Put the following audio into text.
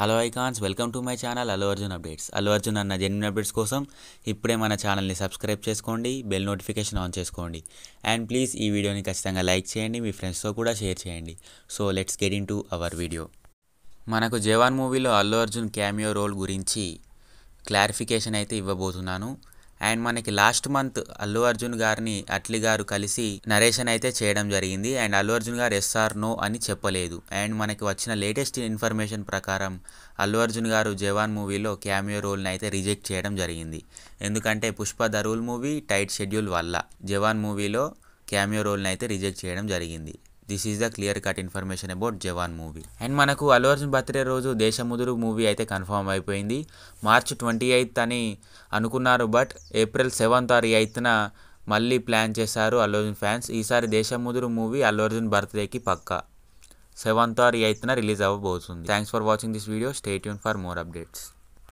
hello icons welcome to my channel Allu Arjun updates Allu Arjun అన్న genuine updates కోసం ఇప్పుడే మన ఛానల్ని సబ్స్క్రైబ్ చేసుకోండి బెల్ నోటిఫికేషన్ ఆన్ చేసుకోండి అండ్ ప్లీజ్ ఈ వీడియోని ఖచ్చితంగా లైక్ చేయండి మీ ఫ్రెండ్స్తో కూడా షేర్ చేయండి so let's get into our video మనకు జవాన్ మూవీలో అల్లు అర్జున్ క్యామియో రోల్ గురించి క్లారిఫికేషన్ అయితే ఇవ్వబోతున్నాను అండ్ మనకి లాస్ట్ మంత్ అల్లు అర్జున్ గారిని అట్లీ గారు కలిసి నరేషన్ అయితే చేయడం జరిగింది అండ్ అల్లు అర్జున్ గారు ఎస్ఆర్ నో అని చెప్పలేదు అండ్ మనకి వచ్చిన లేటెస్ట్ ఇన్ఫర్మేషన్ ప్రకారం అల్లు అర్జున్ గారు జవాన్ మూవీలో క్యామియో రోల్ని అయితే రిజెక్ట్ చేయడం జరిగింది ఎందుకంటే Pushpa the movie tight schedule వల్ల జవాన్ మూవీలో క్యామియో రోల్ని అయితే రిజెక్ట్ చేయడం జరిగింది this is the clear cut information about Jawan movie and మనకు అల్లు అర్జున్ బర్త్డే రోజు దేశముదురు మూవీ అయితే కన్ఫర్మ్ అయిపోయింది మార్చ్ ట్వంటీ ఎయిత్ అని అనుకున్నారు బట్ ఏప్రిల్ సెవెంత్ ఆర్ ఎయిత్న మళ్ళీ ప్లాన్ చేశారు అల్లు అర్జున్ ఫ్యాన్స్ ఈసారి దేశముదురు మూవీ అల్లు అర్జున్ బర్త్డేకి పక్కా సెవెంత్ ఆర్ ఎయిత్న రిలీజ్ అవ్వబోతుంది thanks for watching this video stay యూన్ ఫర్ మోర్ అప్డేట్స్